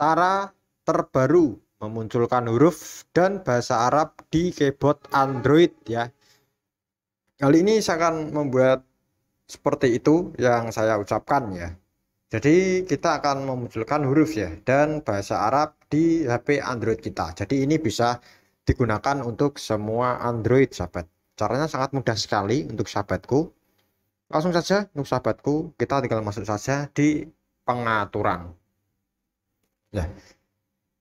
cara terbaru memunculkan huruf dan bahasa Arab di keyboard Android ya. Kali ini saya akan membuat seperti itu yang saya ucapkan ya. Jadi kita akan memunculkan huruf ya dan bahasa Arab di HP Android kita. Jadi ini bisa digunakan untuk semua Android sahabat. Caranya sangat mudah sekali untuk sahabatku. Langsung saja untuk sahabatku kita tinggal masuk saja di pengaturan. Nah,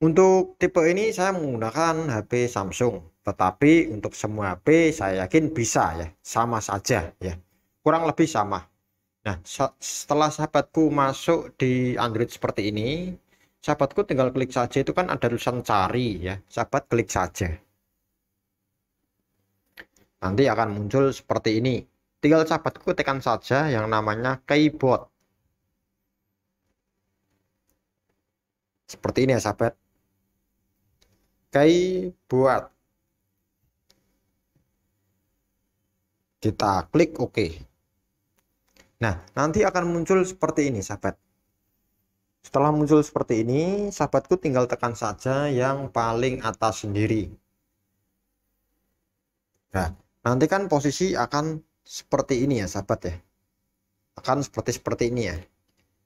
untuk tipe ini saya menggunakan HP Samsung, tetapi untuk semua HP saya yakin bisa ya, sama saja ya. Kurang lebih sama. Nah, setelah sahabatku masuk di Android seperti ini, sahabatku tinggal klik saja itu kan ada tulisan cari ya sahabat klik saja nanti akan muncul seperti ini tinggal sahabatku tekan saja yang namanya keyboard Seperti ini ya sahabat. Kai buat. Kita klik OK. Nah, nanti akan muncul seperti ini sahabat. Setelah muncul seperti ini, sahabatku tinggal tekan saja yang paling atas sendiri. Nah, nanti kan posisi akan seperti ini ya sahabat ya akan seperti seperti ini ya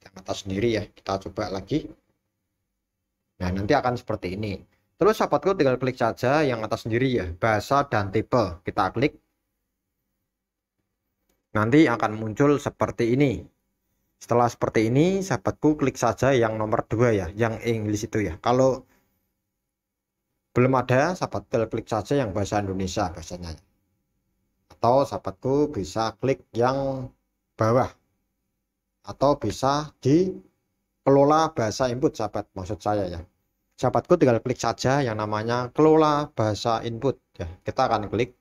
yang atas sendiri ya kita coba lagi Nah, hmm. nanti akan seperti ini. Terus sahabatku tinggal klik saja yang atas sendiri ya, bahasa dan tipe. Kita klik. Nanti akan muncul seperti ini. Setelah seperti ini, sahabatku klik saja yang nomor 2 ya, yang English itu ya. Kalau belum ada, sahabat tinggal klik saja yang bahasa Indonesia bahasanya. Atau sahabatku bisa klik yang bawah. Atau bisa di kelola bahasa input sahabat maksud saya ya sahabatku tinggal klik saja yang namanya kelola bahasa input ya kita akan klik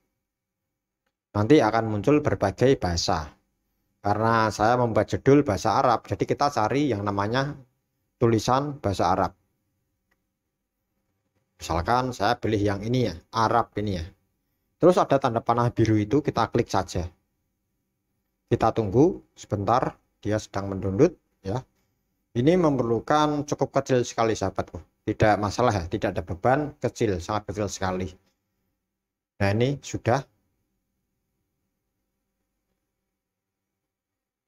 nanti akan muncul berbagai bahasa karena saya membuat judul bahasa Arab jadi kita cari yang namanya tulisan bahasa Arab misalkan saya pilih yang ini ya Arab ini ya terus ada tanda panah biru itu kita klik saja kita tunggu sebentar dia sedang mendownload ya ini memerlukan cukup kecil sekali sahabatku tidak masalah ya tidak ada beban kecil sangat kecil sekali nah ini sudah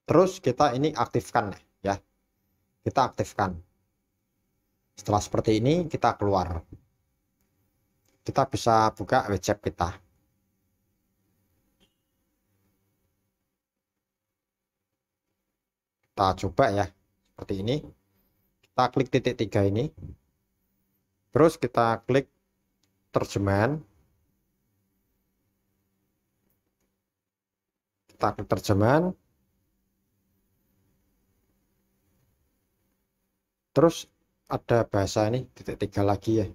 terus kita ini aktifkan ya kita aktifkan setelah seperti ini kita keluar kita bisa buka website kita kita coba ya seperti ini kita klik titik tiga ini terus kita klik terjemahan kita klik terjemahan terus ada bahasa ini titik tiga lagi ya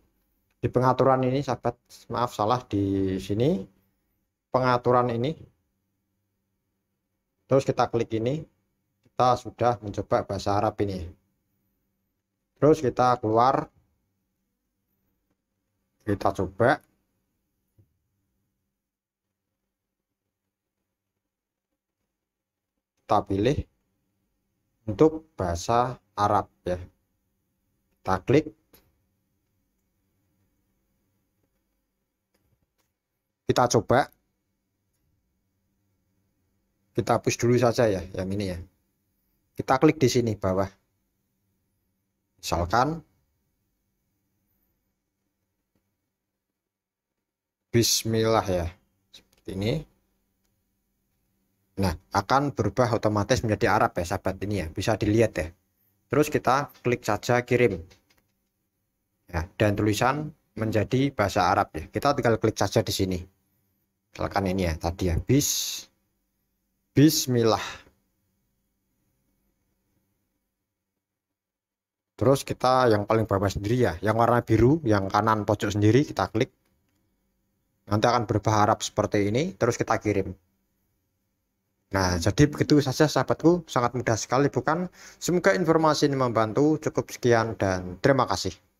di pengaturan ini sahabat maaf salah di sini pengaturan ini terus kita klik ini kita sudah mencoba bahasa Arab ini terus kita keluar kita coba kita pilih untuk bahasa Arab ya kita klik kita coba kita hapus dulu saja ya yang ini ya kita klik di sini bawah misalkan bismillah ya seperti ini nah akan berubah otomatis menjadi Arab ya sahabat ini ya bisa dilihat ya terus kita klik saja kirim ya dan tulisan menjadi bahasa Arab ya kita tinggal klik saja di sini misalkan ini ya tadi ya bis Bismillah terus kita yang paling bawah sendiri ya yang warna biru yang kanan pojok sendiri kita klik nanti akan berharap seperti ini terus kita kirim Nah, hmm. jadi begitu saja sahabatku, sangat mudah sekali bukan? Semoga informasi ini membantu. Cukup sekian dan terima kasih.